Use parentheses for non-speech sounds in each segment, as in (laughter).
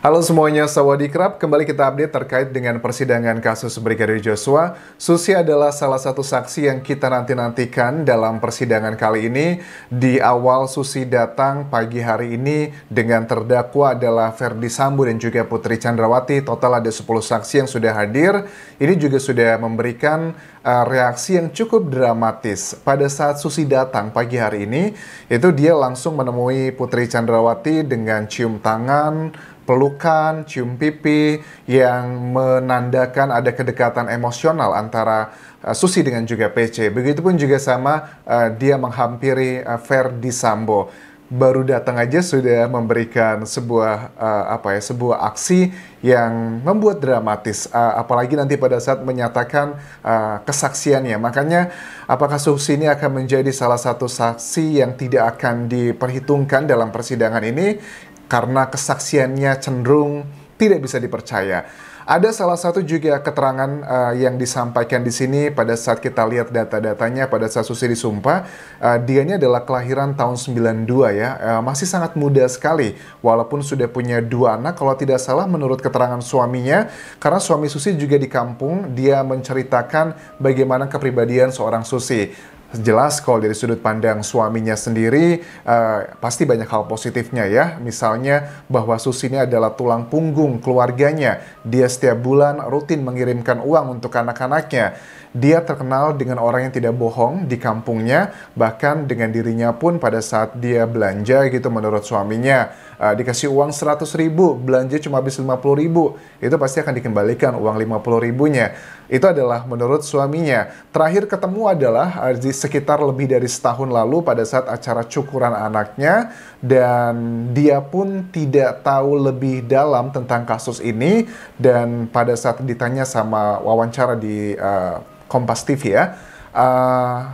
Halo semuanya, Krab. Kembali kita update terkait dengan persidangan kasus Brigadir Joshua. Susi adalah salah satu saksi yang kita nanti-nantikan dalam persidangan kali ini. Di awal Susi datang pagi hari ini dengan terdakwa adalah Ferdi Sambo dan juga Putri Chandrawati. Total ada 10 saksi yang sudah hadir. Ini juga sudah memberikan uh, reaksi yang cukup dramatis. Pada saat Susi datang pagi hari ini, itu dia langsung menemui Putri Chandrawati dengan cium tangan, pelukan, cium pipi yang menandakan ada kedekatan emosional antara eh, Susi dengan juga PC. Begitupun juga sama eh, dia menghampiri uh, Ferdi Sambo baru datang aja sudah memberikan sebuah apa ya sebuah aksi yang membuat dramatis apalagi nanti pada saat menyatakan uh, kesaksiannya makanya apakah Susi ini akan menjadi salah satu saksi yang tidak akan diperhitungkan dalam persidangan ini karena kesaksiannya cenderung tidak bisa dipercaya. Ada salah satu juga keterangan uh, yang disampaikan di sini pada saat kita lihat data-datanya pada saat Susi disumpah, uh, eh, dia ini adalah kelahiran tahun 92 ya, uh, masih sangat muda sekali, walaupun sudah punya dua anak, kalau tidak salah menurut keterangan suaminya, karena suami Susi juga di kampung, dia menceritakan bagaimana kepribadian seorang Susi jelas kalau dari sudut pandang suaminya sendiri uh, pasti banyak hal positifnya ya. Misalnya bahwa Susi ini adalah tulang punggung keluarganya. Dia setiap bulan rutin mengirimkan uang untuk anak-anaknya. Dia terkenal dengan orang yang tidak bohong di kampungnya, bahkan dengan dirinya pun pada saat dia belanja gitu menurut suaminya. Uh, dikasih uang 100 ribu, belanja cuma habis 50 ribu. Itu pasti akan dikembalikan uang 50 ribunya. Itu adalah menurut suaminya. Terakhir ketemu adalah eh, di sekitar lebih dari setahun lalu pada saat acara cukuran anaknya. Dan dia pun tidak tahu lebih dalam tentang kasus ini. Dan pada saat ditanya sama wawancara di... Uh, Kompas TV ya. Uh,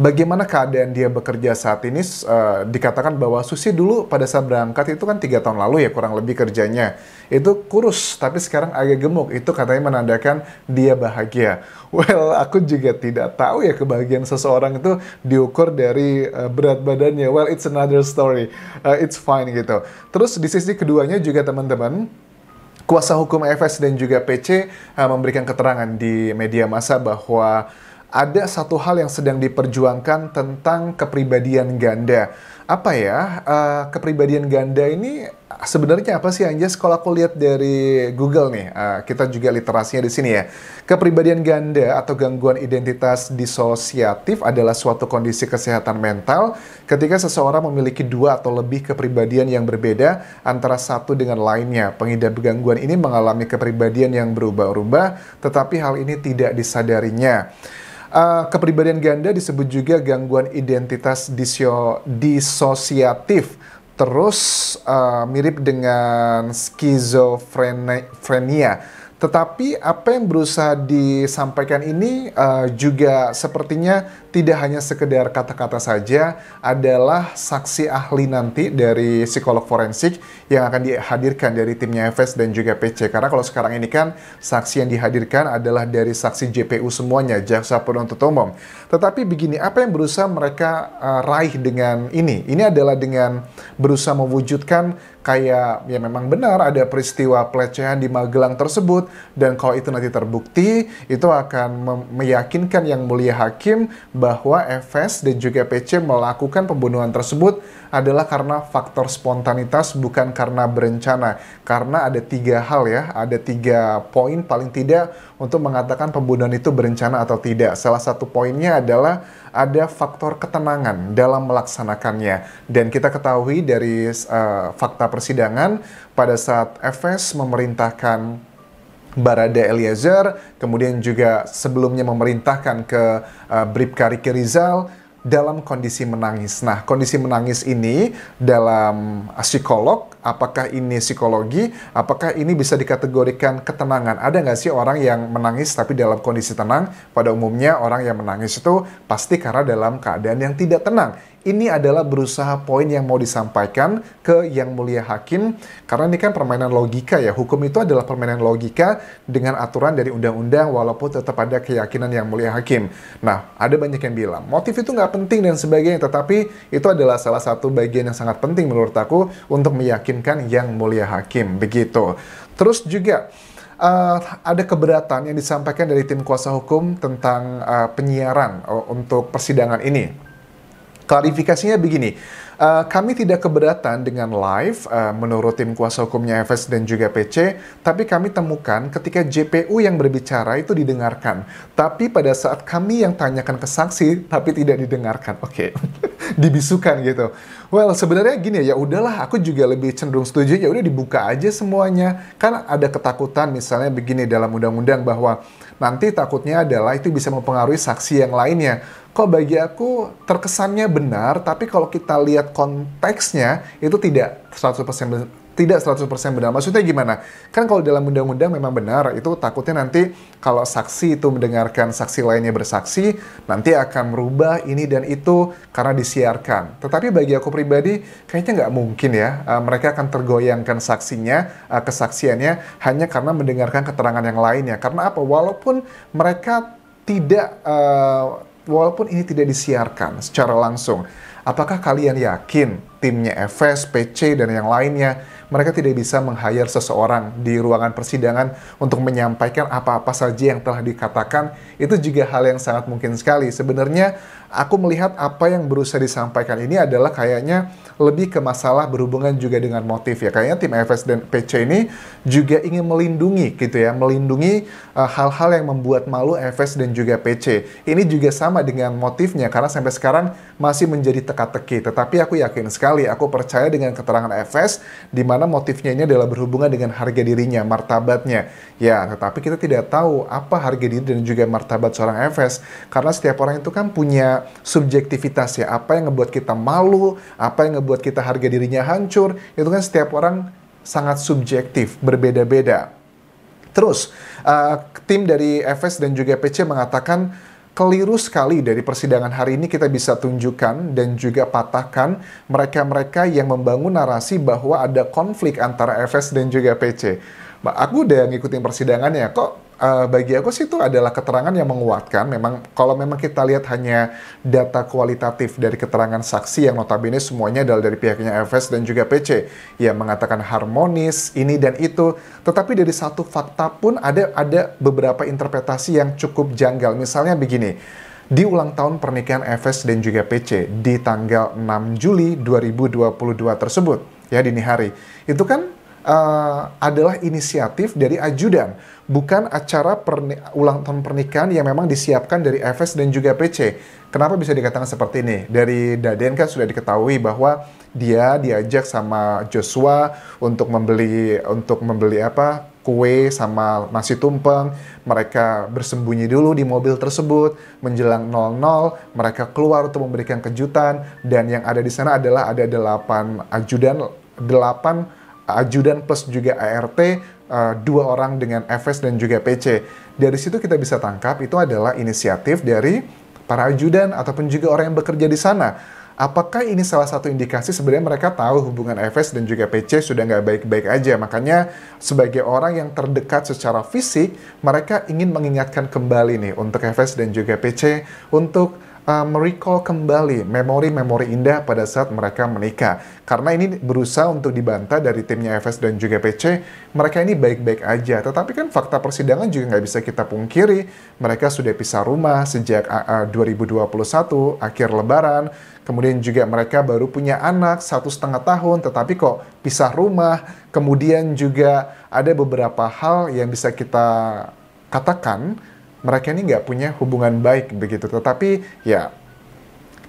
bagaimana keadaan dia bekerja saat ini? Uh, dikatakan bahwa Susi dulu pada saat berangkat itu kan tiga tahun lalu ya kurang lebih kerjanya. Itu kurus, tapi sekarang agak gemuk. Itu katanya menandakan dia bahagia. (laughs) Well, aku juga tidak tahu ya kebahagiaan seseorang itu diukur dari uh, berat badannya. Well, it's another story. Uh, it's fine gitu. Terus di sisi keduanya juga teman-teman, Kuasa hukum FS dan juga PC uh, eh, memberikan keterangan di media massa bahwa ada satu hal yang sedang diperjuangkan tentang kepribadian ganda apa ya uh, kepribadian ganda ini sebenarnya apa sih Anjas kalau aku lihat dari Google nih uh, kita juga literasinya di sini ya kepribadian ganda atau gangguan identitas disosiatif adalah suatu kondisi kesehatan mental ketika seseorang memiliki dua atau lebih kepribadian yang berbeda antara satu dengan lainnya pengidap gangguan ini mengalami kepribadian yang berubah-ubah tetapi hal ini tidak disadarinya Uh, kepribadian ganda disebut juga gangguan identitas disio, disosiatif. Terus uh, mirip dengan skizofrenia. Tetapi apa yang berusaha disampaikan ini uh, juga sepertinya tidak hanya sekedar kata-kata saja, adalah saksi ahli nanti dari psikolog forensik yang akan dihadirkan dari timnya FS dan juga PC. Karena kalau sekarang ini kan saksi yang dihadirkan adalah dari saksi JPU semuanya, jaksa penuntut umum. Tetapi begini, apa yang berusaha mereka uh, raih dengan ini? Ini adalah dengan berusaha mewujudkan kayak ya memang benar ada peristiwa pelecehan di Magelang tersebut dan kalau itu nanti terbukti itu akan meyakinkan yang mulia hakim bahwa FS dan juga PC melakukan pembunuhan tersebut adalah karena faktor spontanitas bukan karena berencana. Karena ada tiga hal ya, ada tiga poin paling tidak untuk mengatakan pembunuhan itu berencana atau tidak. Salah satu poinnya adalah ada faktor ketenangan dalam melaksanakannya. Dan kita ketahui dari uh, fakta persidangan pada saat FS memerintahkan Barada Eliezer, kemudian juga sebelumnya memerintahkan ke uh, Bribka Riki Rizal dalam kondisi menangis. Nah, kondisi menangis ini dalam eh, psikolog, apakah ini psikologi, apakah ini bisa dikategorikan ketenangan? Ada nggak sih orang yang menangis tapi dalam kondisi tenang? Pada umumnya orang yang menangis itu pasti karena dalam keadaan yang tidak tenang ini adalah berusaha poin yang mau disampaikan ke Yang Mulia Hakim, karena ini kan permainan logika ya. Hukum itu adalah permainan logika dengan aturan dari undang-undang, walaupun tetap ada keyakinan Yang Mulia Hakim. Nah, ada banyak yang bilang, motif itu nggak penting dan sebagainya, tetapi itu adalah salah satu bagian yang sangat penting menurut aku untuk meyakinkan Yang Mulia Hakim. Begitu. Terus juga, uh, ada keberatan yang disampaikan dari tim kuasa hukum tentang uh, penyiaran uh, untuk persidangan ini. Klarifikasinya begini, Eh, kami tidak keberatan dengan live uh, menurut tim kuasa hukumnya FS dan juga PC, tapi kami temukan ketika JPU yang berbicara itu didengarkan. Tapi pada saat kami yang tanyakan ke saksi, tapi tidak didengarkan. Oke, okay. (laughs) dibisukan gitu. Well, sebenarnya gini ya, ya, udahlah aku juga lebih cenderung setuju ya udah dibuka aja semuanya. Kan ada ketakutan misalnya begini dalam undang-undang bahwa nanti takutnya adalah itu bisa mempengaruhi saksi yang lainnya. Kok bagi aku terkesannya benar, tapi kalau kita lihat melihat konteksnya itu tidak 100% tidak 100% benar. Maksudnya gimana? Kan kalau dalam undang-undang memang benar, itu takutnya nanti kalau saksi itu mendengarkan saksi lainnya bersaksi, nanti akan merubah ini dan itu karena disiarkan. Tetapi bagi aku pribadi, kayaknya nggak mungkin ya. Eh, mereka akan tergoyangkan saksinya, eh, kesaksiannya, hanya karena mendengarkan keterangan yang lainnya. Karena apa? Walaupun mereka tidak... Uh, walaupun ini tidak disiarkan secara langsung, apakah kalian yakin timnya FS, PC, dan yang lainnya, mereka tidak bisa meng seseorang di ruangan persidangan untuk menyampaikan apa-apa saja yang telah dikatakan? Itu juga hal yang sangat mungkin sekali. Sebenarnya aku melihat apa yang berusaha disampaikan ini adalah kayaknya lebih ke masalah berhubungan juga dengan motif ya. Kayaknya tim FS dan PC ini juga ingin melindungi gitu ya, melindungi eh, hal-hal uh, yang membuat malu FS dan juga PC. Ini juga sama dengan motifnya karena sampai sekarang masih menjadi teka-teki. Tetapi aku yakin sekali, aku percaya dengan keterangan FS di mana motifnya ini adalah berhubungan dengan harga dirinya, martabatnya. Ya, tetapi kita tidak tahu apa harga diri dan juga martabat seorang FS karena setiap orang itu kan punya subjektivitas ya. Apa yang ngebuat kita malu, apa yang ngebuat kita harga dirinya hancur, itu kan setiap orang sangat subjektif, berbeda-beda. Terus, uh, tim dari FS dan juga PC mengatakan keliru sekali dari persidangan hari ini kita bisa tunjukkan dan juga patahkan mereka-mereka yang membangun narasi bahwa ada konflik antara FS dan juga PC. Mbak, aku udah ngikutin persidangannya, kok uh, bagi aku sih itu adalah keterangan yang menguatkan. Memang kalau memang kita lihat hanya data kualitatif dari keterangan saksi yang notabene semuanya adalah dari pihaknya FS dan juga PC yang mengatakan harmonis ini dan itu. Tetapi dari satu fakta pun ada ada beberapa interpretasi yang cukup janggal. Misalnya begini, di ulang tahun pernikahan FS dan juga PC di tanggal 6 Juli 2022 tersebut ya dini hari. Itu kan uh, adalah inisiatif dari ajudan, bukan acara ulang tahun pernikahan yang memang disiapkan dari FS dan juga PC. Kenapa bisa dikatakan seperti ini? Dari Daden kan sudah diketahui bahwa dia diajak sama Joshua untuk membeli untuk membeli apa? kue sama nasi tumpeng. Mereka bersembunyi dulu di mobil tersebut. Menjelang 00, mereka keluar untuk memberikan kejutan. Dan yang ada di sana adalah ada delapan ajudan, delapan ajudan plus juga ART uh, eh, dua orang dengan FS dan juga PC. Dari situ kita bisa tangkap itu adalah inisiatif dari para ajudan ataupun juga orang yang bekerja di sana. Apakah ini salah satu indikasi sebenarnya mereka tahu hubungan FS dan juga PC sudah nggak baik-baik aja? Makanya sebagai orang yang terdekat secara fisik, mereka ingin mengingatkan kembali nih untuk FS dan juga PC untuk uh, um, merecall kembali memori-memori indah pada saat mereka menikah. Karena ini berusaha untuk dibantah dari timnya FS dan juga PC, mereka ini baik-baik aja. Tetapi kan fakta persidangan juga nggak bisa kita pungkiri. Mereka sudah pisah rumah sejak uh, 2021, uh, akhir lebaran. Kemudian juga mereka baru punya anak satu setengah tahun, tetapi kok pisah rumah. Kemudian juga ada beberapa hal yang bisa kita katakan mereka ini nggak punya hubungan baik begitu. Tetapi ya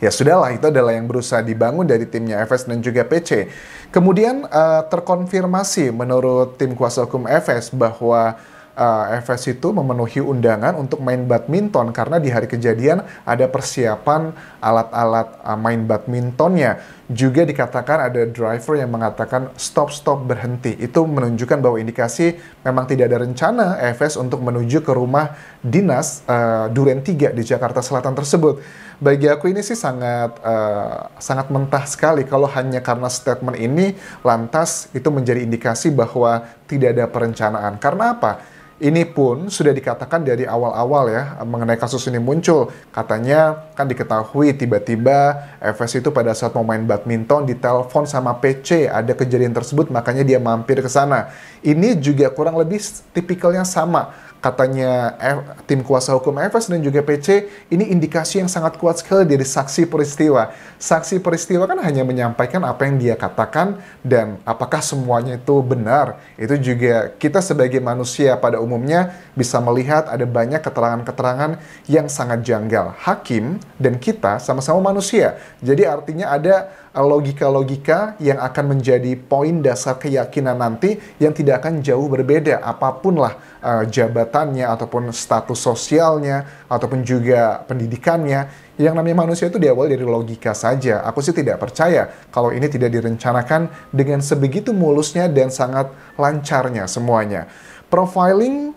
ya sudahlah itu adalah yang berusaha dibangun dari timnya FS dan juga PC. Kemudian uh, terkonfirmasi menurut tim kuasa hukum FS bahwa uh, eh, FS itu memenuhi undangan untuk main badminton karena di hari kejadian ada persiapan alat-alat uh, main badmintonnya juga dikatakan ada driver yang mengatakan stop stop berhenti. Itu menunjukkan bahwa indikasi memang tidak ada rencana fs untuk menuju ke rumah dinas uh, Duren 3 di Jakarta Selatan tersebut. Bagi aku ini sih sangat uh, sangat mentah sekali kalau hanya karena statement ini lantas itu menjadi indikasi bahwa tidak ada perencanaan. Karena apa? Ini pun sudah dikatakan dari awal-awal ya mengenai kasus ini muncul. Katanya kan diketahui tiba-tiba FS itu pada saat mau main badminton ditelepon sama PC ada kejadian tersebut makanya dia mampir ke sana. Ini juga kurang lebih tipikalnya sama katanya F, tim kuasa hukum FS dan juga PC, ini indikasi yang sangat kuat sekali dari saksi peristiwa. Saksi peristiwa kan hanya menyampaikan apa yang dia katakan dan apakah semuanya itu benar. Itu juga kita sebagai manusia pada umumnya bisa melihat ada banyak keterangan-keterangan yang sangat janggal. Hakim dan kita sama-sama manusia. Jadi artinya ada logika-logika yang akan menjadi poin dasar keyakinan nanti yang tidak akan jauh berbeda apapun lah uh, jabatannya ataupun status sosialnya ataupun juga pendidikannya yang namanya manusia itu diawali dari logika saja. Aku sih tidak percaya kalau ini tidak direncanakan dengan sebegitu mulusnya dan sangat lancarnya semuanya. Profiling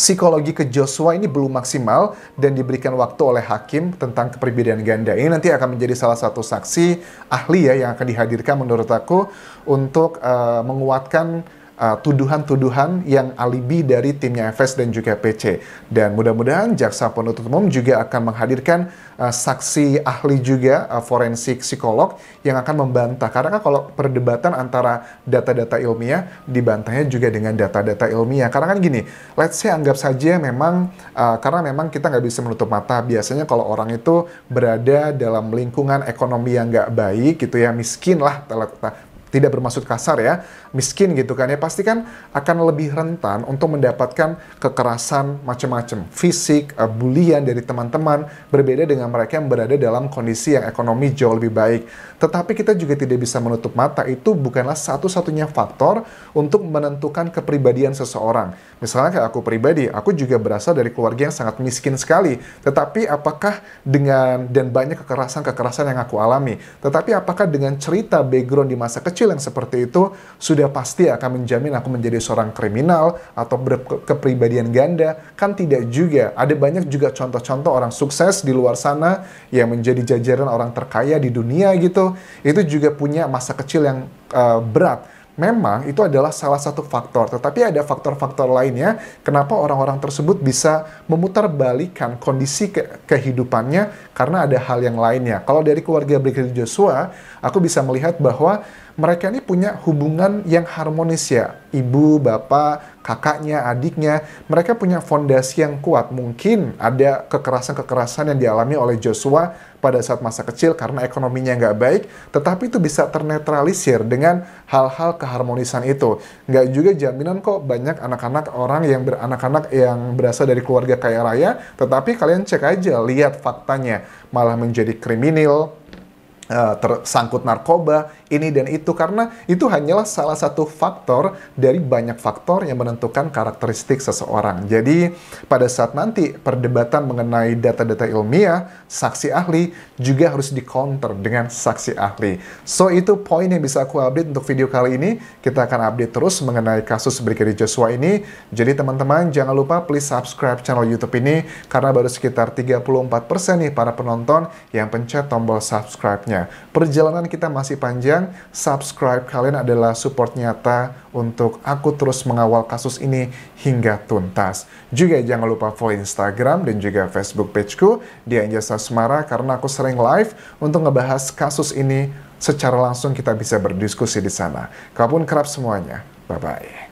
psikologi ke Joshua ini belum maksimal dan diberikan waktu oleh hakim tentang kepribadian ganda. Ini nanti akan menjadi salah satu saksi ahli ya yang akan dihadirkan menurut aku untuk uh, menguatkan Uh, tuduhan-tuduhan yang alibi dari timnya FS dan juga PC. Dan mudah-mudahan jaksa penuntut umum juga akan menghadirkan uh, saksi ahli juga uh, forensik psikolog yang akan membantah. Karena kan kalau perdebatan antara data-data ilmiah dibantahnya juga dengan data-data ilmiah. Karena kan gini, let's say anggap saja memang uh, karena memang kita nggak bisa menutup mata. Biasanya kalau orang itu berada dalam lingkungan ekonomi yang nggak baik gitu ya miskin lah tidak bermaksud kasar ya, miskin gitu kan ya, pasti kan akan lebih rentan untuk mendapatkan kekerasan macam-macam, fisik, uh, bulian dari teman-teman, berbeda dengan mereka yang berada dalam kondisi yang ekonomi jauh lebih baik. Tetapi kita juga tidak bisa menutup mata, itu bukanlah satu-satunya faktor untuk menentukan kepribadian seseorang. Misalnya kayak aku pribadi, aku juga berasal dari keluarga yang sangat miskin sekali, tetapi apakah dengan, dan banyak kekerasan-kekerasan yang aku alami, tetapi apakah dengan cerita background di masa kecil, kecil yang seperti itu sudah pasti akan menjamin aku menjadi seorang kriminal atau berkepribadian ganda. Kan tidak juga. Ada banyak juga contoh-contoh orang sukses di luar sana yang menjadi jajaran orang terkaya di dunia gitu. Itu juga punya masa kecil yang uh, berat memang itu adalah salah satu faktor, tetapi ada faktor-faktor lainnya kenapa orang-orang tersebut bisa memutarbalikkan kondisi ke kehidupannya karena ada hal yang lainnya. Kalau dari keluarga Brigadir Joshua, aku bisa melihat bahwa mereka ini punya hubungan yang harmonis ya. Ibu, bapak, kakaknya, adiknya, mereka punya fondasi yang kuat. Mungkin ada kekerasan-kekerasan yang dialami oleh Joshua pada saat masa kecil karena ekonominya nggak baik, tetapi itu bisa ternetralisir dengan hal-hal keharmonisan itu. Nggak juga jaminan kok banyak anak-anak orang yang beranak-anak yang berasal dari keluarga kaya raya, tetapi kalian cek aja, lihat faktanya, malah menjadi kriminal, Eh, tersangkut narkoba, ini dan itu, karena itu hanyalah salah satu faktor dari banyak faktor yang menentukan karakteristik seseorang. Jadi, pada saat nanti perdebatan mengenai data-data ilmiah, saksi ahli juga harus dikonter dengan saksi ahli. So, itu poin yang bisa aku update untuk video kali ini. Kita akan update terus mengenai kasus Brigadir Joshua ini. Jadi, teman-teman, jangan lupa please subscribe channel YouTube ini, karena baru sekitar 34% nih para penonton yang pencet tombol subscribe-nya. Perjalanan kita masih panjang, subscribe kalian adalah support nyata untuk aku terus mengawal kasus ini hingga tuntas. Juga jangan lupa follow Instagram dan juga Facebook pageku di Anjasa Semara karena aku sering live untuk ngebahas kasus ini secara langsung kita bisa berdiskusi di sana. Kapun kerap semuanya. Bye-bye.